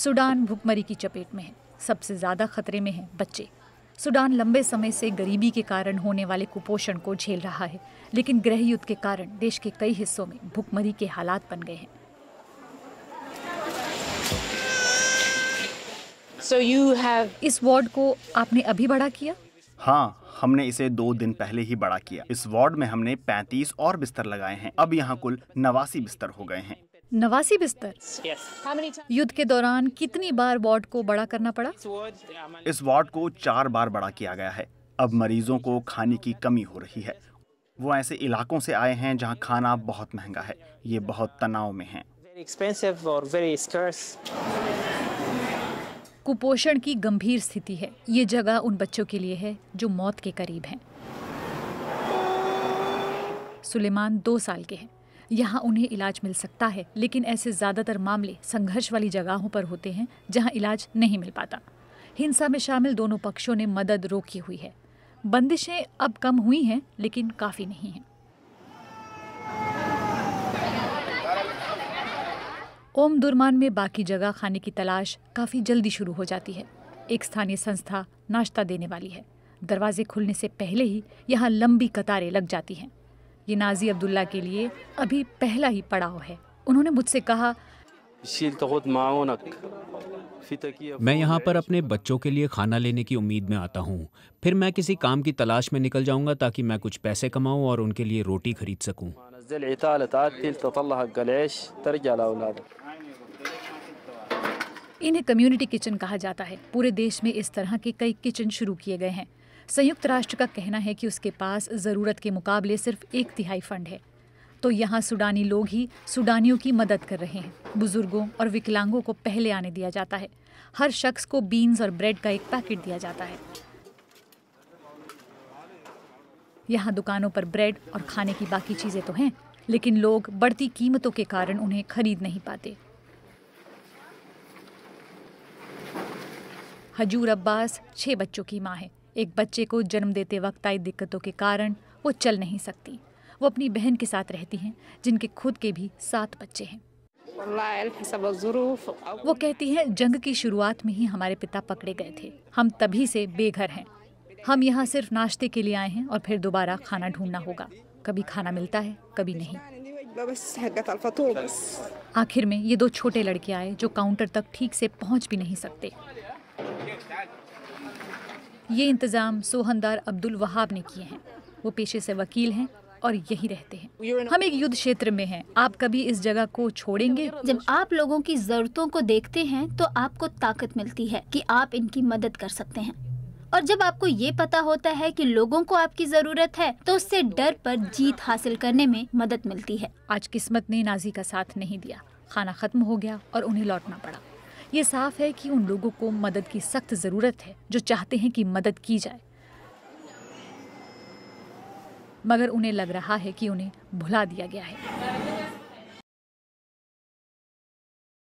Sudan भुखमरी की चपेट में है सबसे ज़्यादा खतरे में है बच्चे सूडान लंबे समय से गरीबी के कारण होने वाले कुपोषण को झेल रहा है लेकिन गृह युद्ध के कारण देश के कई हिस्सों में भुखमरी के हालात बन गए हैं So have... इस वार्ड को आपने अभी बड़ा किया हाँ हमने इसे दो दिन पहले ही बड़ा किया इस वार्ड में हमने 35 और बिस्तर लगाए हैं अब यहाँ कुल नवासी बिस्तर हो गए हैं नवासी बिस्तर युद्ध के दौरान कितनी बार वार्ड को बड़ा करना पड़ा इस वार्ड को चार बार बड़ा किया गया है अब मरीजों को खाने की कमी हो रही है वो ऐसे इलाकों से आए हैं जहाँ खाना बहुत महंगा है ये बहुत तनाव में है कुपोषण की गंभीर स्थिति है ये जगह उन बच्चों के लिए है जो मौत के करीब हैं। सुलेमान दो साल के हैं यहाँ उन्हें इलाज मिल सकता है लेकिन ऐसे ज़्यादातर मामले संघर्ष वाली जगहों पर होते हैं जहाँ इलाज नहीं मिल पाता हिंसा में शामिल दोनों पक्षों ने मदद रोकी हुई है बंदिशें अब कम हुई हैं लेकिन काफ़ी नहीं हैं ओम दुर्मान में बाकी जगह खाने की तलाश काफ़ी जल्दी शुरू हो जाती है एक स्थानीय संस्था नाश्ता देने वाली है दरवाजे खुलने से पहले ही यहाँ लंबी कतारें लग जाती हैं ये नाजी अब्दुल्ला के लिए अभी पहला ही पड़ाव है उन्होंने मुझसे कहा तो मैं यहाँ पर अपने बच्चों के लिए खाना लेने की उम्मीद में आता हूँ फिर मैं किसी काम की तलाश में निकल जाऊँगा ताकि मैं कुछ पैसे कमाऊँ और उनके लिए रोटी खरीद सकूँ तो इन्हें कम्युनिटी किचन कहा जाता है पूरे देश में इस तरह के कई किचन शुरू किए गए हैं संयुक्त राष्ट्र का कहना है कि उसके पास ज़रूरत के मुकाबले सिर्फ एक तिहाई फंड है तो यहाँ सूडानी लोग ही सूडानियों की मदद कर रहे हैं बुजुर्गों और विकलांगों को पहले आने दिया जाता है हर शख्स को बीन्स और ब्रेड का एक पैकेट दिया जाता है यहाँ दुकानों पर ब्रेड और खाने की बाकी चीज़ें तो हैं लेकिन लोग बढ़ती कीमतों के कारण उन्हें खरीद नहीं पाते हजूर अब्बास छह बच्चों की माँ है एक बच्चे को जन्म देते वक्त आई दिक्कतों के कारण वो चल नहीं सकती वो अपनी बहन के साथ रहती हैं जिनके खुद के भी सात बच्चे हैं वो कहती हैं जंग की शुरुआत में ही हमारे पिता पकड़े गए थे हम तभी से बेघर हैं हम यहाँ सिर्फ नाश्ते के लिए आए हैं और फिर दोबारा खाना ढूंढना होगा कभी खाना मिलता है कभी नहीं आखिर में ये दो छोटे लड़के आए जो काउंटर तक ठीक से पहुंच भी नहीं सकते ये इंतज़ाम सोहनदार अब्दुल वहाब ने किए हैं वो पेशे से वकील हैं और यही रहते हैं हम एक युद्ध क्षेत्र में हैं आप कभी इस जगह को छोड़ेंगे जब आप लोगों की जरूरतों को देखते हैं तो आपको ताकत मिलती है कि आप इनकी मदद कर सकते हैं और जब आपको ये पता होता है कि लोगों को आपकी जरूरत है तो उससे डर पर जीत हासिल करने में मदद मिलती है आज किस्मत ने नाजी का साथ नहीं दिया खाना खत्म हो गया और उन्हें लौटना पड़ा ये साफ है कि उन लोगों को मदद की सख्त ज़रूरत है जो चाहते हैं कि मदद की जाए मगर उन्हें लग रहा है कि उन्हें भुला दिया गया है